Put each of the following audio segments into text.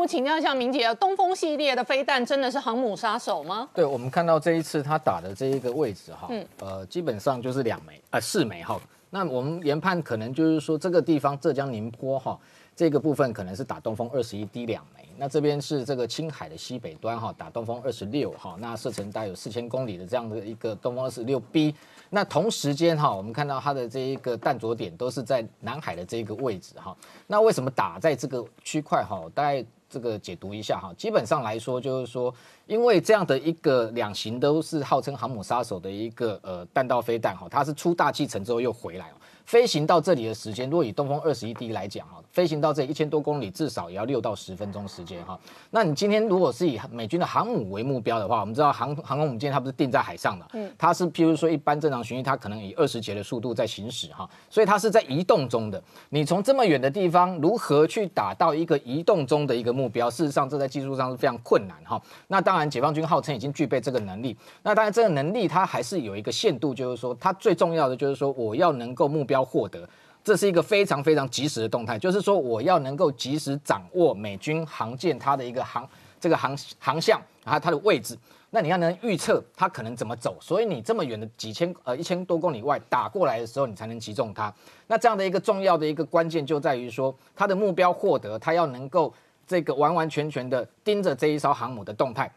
我请教一下明姐，东风系列的飞弹真的是航母杀手吗？对，我们看到这一次他打的这一个位置哈，嗯，呃，基本上就是两枚啊，四枚哈。那我们研判可能就是说这个地方浙江宁波哈，这个部分可能是打东风二十一 D 两枚。那这边是这个青海的西北端哈，打东风二十六哈，那射程大概有四千公里的这样的一个东风二十六 B。那同时间哈，我们看到它的这一个弹着点都是在南海的这个位置哈。那为什么打在这个区块哈？大概这个解读一下哈，基本上来说就是说。因为这样的一个两型都是号称航母杀手的一个呃弹道飞弹哈，它是出大气层之后又回来哦。飞行到这里的时间，如果以东风二十一 D 来讲哈，飞行到这一千多公里，至少也要六到十分钟时间哈。那你今天如果是以美军的航母为目标的话，我们知道航航空母舰它不是定在海上的，嗯，它是譬如说一般正常巡弋，它可能以二十节的速度在行驶哈，所以它是在移动中的。你从这么远的地方如何去打到一个移动中的一个目标？事实上，这在技术上是非常困难哈。那当当然，解放军号称已经具备这个能力。那当然，这个能力它还是有一个限度，就是说，它最重要的就是说，我要能够目标获得，这是一个非常非常及时的动态，就是说，我要能够及时掌握美军航舰它的一个航这个航航向，然后它的位置。那你要能预测它可能怎么走，所以你这么远的几千呃一千多公里外打过来的时候，你才能击中它。那这样的一个重要的一个关键就在于说，它的目标获得，它要能够这个完完全全的盯着这一艘航母的动态。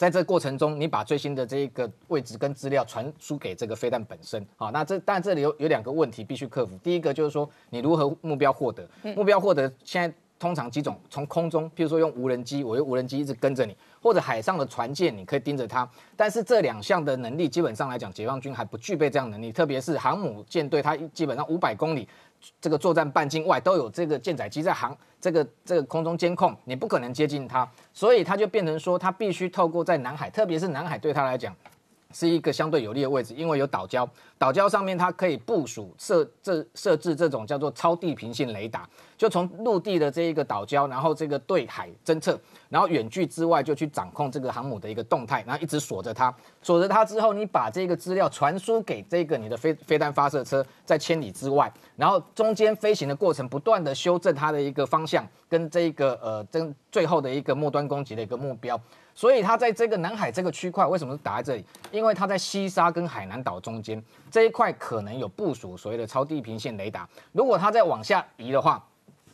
在这过程中，你把最新的这一个位置跟资料传输给这个飞弹本身，好，那这但这里有有两个问题必须克服，第一个就是说你如何目标获得，目标获得现在。通常几种从空中，譬如说用无人机，我用无人机一直跟着你，或者海上的船舰，你可以盯着它。但是这两项的能力，基本上来讲，解放军还不具备这样能力。特别是航母舰队，它基本上五百公里这个作战半径外都有这个舰载机在航，这个这个空中监控，你不可能接近它，所以它就变成说，它必须透过在南海，特别是南海对它来讲是一个相对有利的位置，因为有岛礁，岛礁上面它可以部署设这设置这种叫做超地平线雷达。就从陆地的这一个岛礁，然后这个对海侦测，然后远距之外就去掌控这个航母的一个动态，然后一直锁着它，锁着它之后，你把这个资料传输给这个你的飞飞弹发射车，在千里之外，然后中间飞行的过程不断的修正它的一个方向跟这个呃，跟最后的一个末端攻击的一个目标。所以它在这个南海这个区块，为什么打在这里？因为它在西沙跟海南岛中间这一块可能有部署所谓的超地平线雷达，如果它再往下移的话。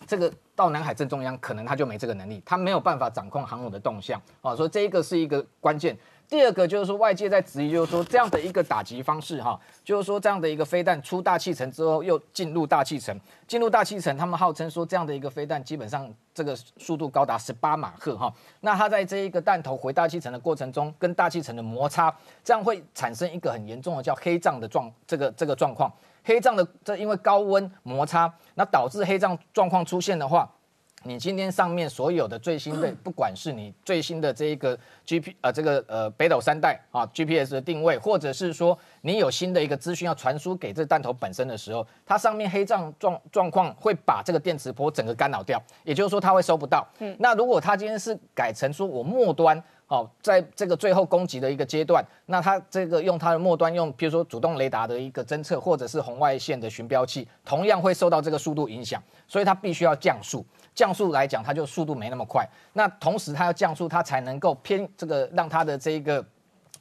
这个到南海正中央，可能他就没这个能力，他没有办法掌控航母的动向啊。所以这一个是一个关键。第二个就是说，外界在质疑，就是说这样的一个打击方式哈，就是说这样的一个飞弹出大气层之后又进入大气层，进入大气层，他们号称说这样的一个飞弹基本上这个速度高达十八马赫哈。那它在这一个弹头回大气层的过程中，跟大气层的摩擦，这样会产生一个很严重的叫黑障的状这个这个状况。黑障的这因为高温摩擦，那导致黑障状况出现的话，你今天上面所有的最新的，不管是你最新的这一个 G P 啊，这个呃北斗三代啊 G P S 的定位，或者是说你有新的一个资讯要传输给这弹头本身的时候，它上面黑障状状况会把这个电磁波整个干扰掉，也就是说它会收不到。嗯，那如果它今天是改成说我末端。好，在这个最后攻击的一个阶段，那它这个用它的末端用，比如说主动雷达的一个侦测，或者是红外线的巡标器，同样会受到这个速度影响，所以它必须要降速。降速来讲，它就速度没那么快。那同时它要降速，它才能够偏这个让它的这一个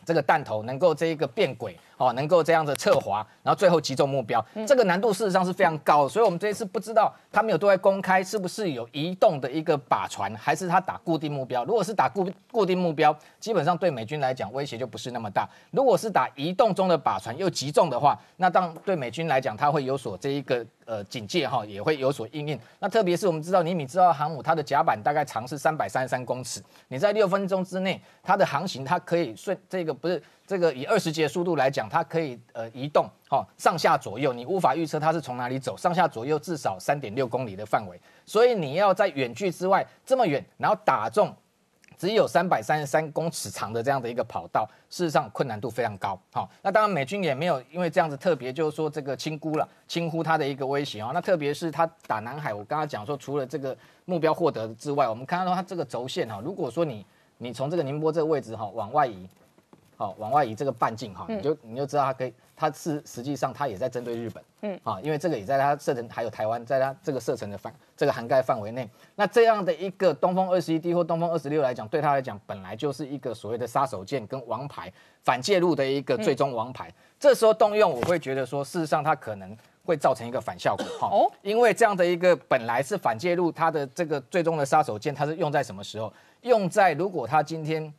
这个弹头能够这一个变轨。哦，能够这样子侧滑，然后最后击中目标，这个难度事实上是非常高。所以，我们这一次不知道他们有对外公开，是不是有移动的一个靶船，还是他打固定目标？如果是打固固定目标，基本上对美军来讲威胁就不是那么大。如果是打移动中的靶船又击中的话，那当对美军来讲，他会有所这一个。呃，警戒哈也会有所应用。那特别是我们知道尼米兹号航母，它的甲板大概长是三百三十三公尺。你在六分钟之内，它的航行它可以顺这个不是这个以二十节速度来讲，它可以呃移动哈上下左右，你无法预测它是从哪里走，上下左右至少三点六公里的范围。所以你要在远距之外这么远，然后打中。只有三百三十三公尺长的这样的一个跑道，事实上困难度非常高。好，那当然美军也没有因为这样子特别就是说这个轻估了，轻估它的一个威胁啊。那特别是它打南海，我刚刚讲说除了这个目标获得之外，我们看到它这个轴线哈，如果说你你从这个宁波这个位置哈往外移。好，往外移这个半径哈，你就你就知道它可以，它是实际上它也在针对日本，嗯，啊，因为这个也在它射程，还有台湾在它这个射程的范这个涵盖范围内。那这样的一个东风二十一 D 或东风二十六来讲，对它来讲本来就是一个所谓的杀手锏跟王牌反介入的一个最终王牌。这时候动用，我会觉得说，事实上它可能会造成一个反效果哈，哦，因为这样的一个本来是反介入它的这个最终的杀手锏，它是用在什么时候？用在如果它今天。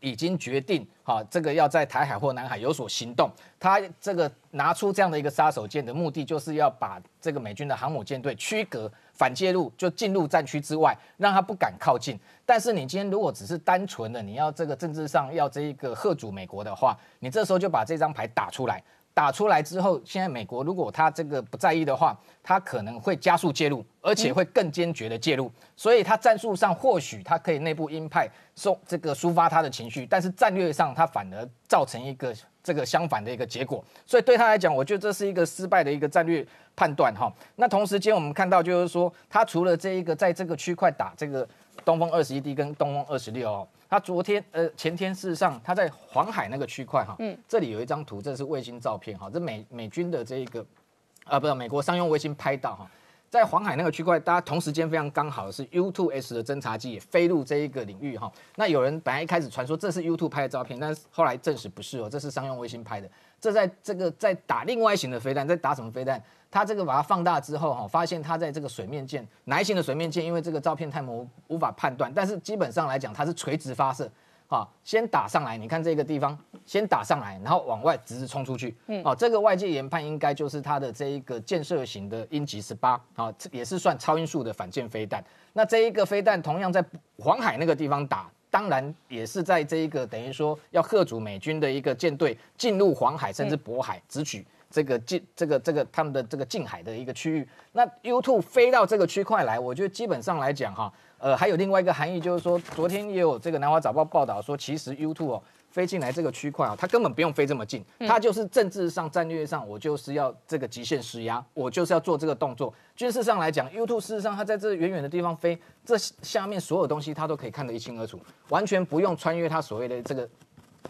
已经决定，哈，这个要在台海或南海有所行动。他这个拿出这样的一个杀手锏的目的，就是要把这个美军的航母舰队驱隔、反介入，就进入战区之外，让他不敢靠近。但是你今天如果只是单纯的你要这个政治上要这一个吓阻美国的话，你这时候就把这张牌打出来。打出来之后，现在美国如果他这个不在意的话，他可能会加速介入，而且会更坚决的介入。所以，他战术上或许他可以内部鹰派，送这个抒发他的情绪，但是战略上他反而。造成一个这个相反的一个结果，所以对他来讲，我觉得这是一个失败的一个战略判断哈。那同时间我们看到就是说，他除了这一个在这个区块打这个东风二十一 D 跟东风二十六哦，他昨天呃前天事实上他在黄海那个区块哈，这里有一张图，这是卫星照片哈，这美美军的这一个啊不是美国商用卫星拍到哈。在黄海那个区块，大家同时间非常刚好的是 U2S 的侦察机也飞入这一个领域哈。那有人本来一开始传说这是 U2 拍的照片，但是后来证实不是哦，这是商用卫星拍的。这在这个在打另外一型的飞弹，在打什么飞弹？它这个把它放大之后哈，发现它在这个水面舰，哪一型的水面舰？因为这个照片太模糊，无法判断。但是基本上来讲，它是垂直发射。啊，先打上来，你看这个地方先打上来，然后往外直直冲出去。嗯，好，这个外界研判应该就是它的这一个建设型的鹰击十八啊，也是算超音速的反舰飞弹。那这一个飞弹同样在黄海那个地方打，当然也是在这一个等于说要吓阻美军的一个舰队进入黄海甚至渤海直取。这个近这个这个他们的这个近海的一个区域，那 u two 飞到这个区块来，我觉得基本上来讲哈，呃，还有另外一个含义就是说，昨天也有这个南华早报报道说，其实 u two 哦飞进来这个区块啊，它根本不用飞这么近，它就是政治上战略上，我就是要这个极限施压，我就是要做这个动作。军事上来讲 u 事实上它在这远远的地方飞，这下面所有东西它都可以看得一清二楚，完全不用穿越它所谓的这个。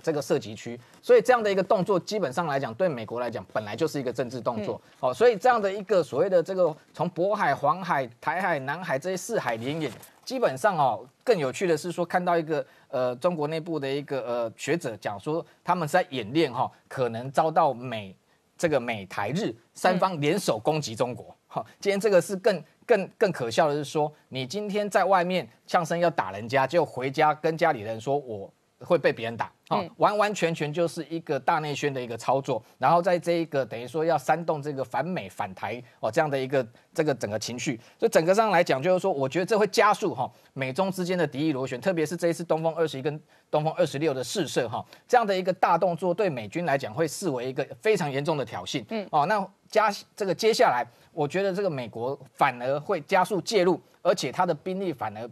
这个涉及区，所以这样的一个动作，基本上来讲，对美国来讲，本来就是一个政治动作。好，所以这样的一个所谓的这个从渤海、黄海、台海、南海这些四海联演，基本上哦，更有趣的是说，看到一个呃中国内部的一个呃学者讲说，他们在演练哈，可能遭到美这个美台日三方联手攻击中国。好，今天这个是更更更可笑的是说，你今天在外面呛声要打人家，就回家跟家里人说我。会被别人打，哦，完完全全就是一个大内宣的一个操作，然后在这一个等于说要煽动这个反美反台哦这样的一个这个整个情绪，所以整个上来讲就是说，我觉得这会加速哈美中之间的敌意螺旋，特别是这一次东风二十一跟东风二十六的试射哈这样的一个大动作，对美军来讲会视为一个非常严重的挑衅，嗯，哦，那加这个接下来，我觉得这个美国反而会加速介入，而且他的兵力反而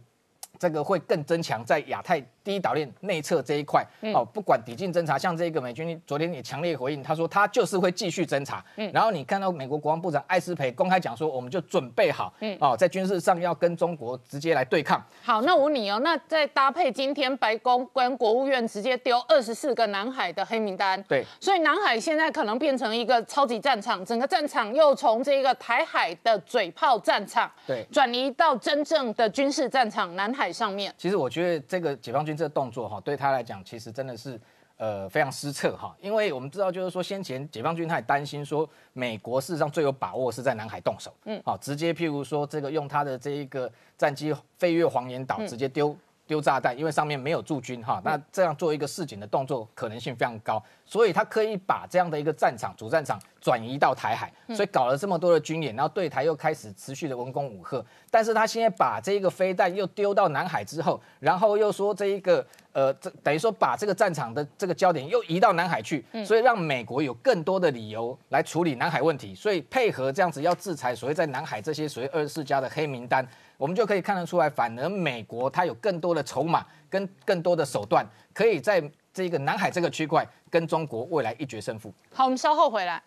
这个会更增强在亚太。第一岛链内侧这一块，哦，不管抵近侦查，像这个美军昨天也强烈回应，他说他就是会继续侦查。嗯，然后你看到美国国防部长艾斯培公开讲说，我们就准备好，嗯，哦，在军事上要跟中国直接来对抗。好，那无你哦，那再搭配今天白宫跟国务院直接丢二十四个南海的黑名单，对，所以南海现在可能变成一个超级战场，整个战场又从这个台海的嘴炮战场，对，转移到真正的军事战场南海上面。其实我觉得这个解放军。这动作哈，对他来讲其实真的是，呃，非常失策哈。因为我们知道，就是说先前解放军他也担心说，美国事实上最有把握是在南海动手，嗯，好，直接譬如说这个用他的这一个战机飞越黄岩岛，直接丢丢炸弹，因为上面没有驻军哈。那这样做一个示警的动作可能性非常高，所以他可以把这样的一个战场主战场。转移到台海，所以搞了这么多的军演，然后对台又开始持续的文攻武赫。但是他现在把这个飞弹又丢到南海之后，然后又说这一个呃，这等于说把这个战场的这个焦点又移到南海去，所以让美国有更多的理由来处理南海问题，所以配合这样子要制裁所谓在南海这些所谓二十家的黑名单，我们就可以看得出来，反而美国它有更多的筹码跟更多的手段，可以在这个南海这个区块跟中国未来一决胜负。好，我们稍后回来。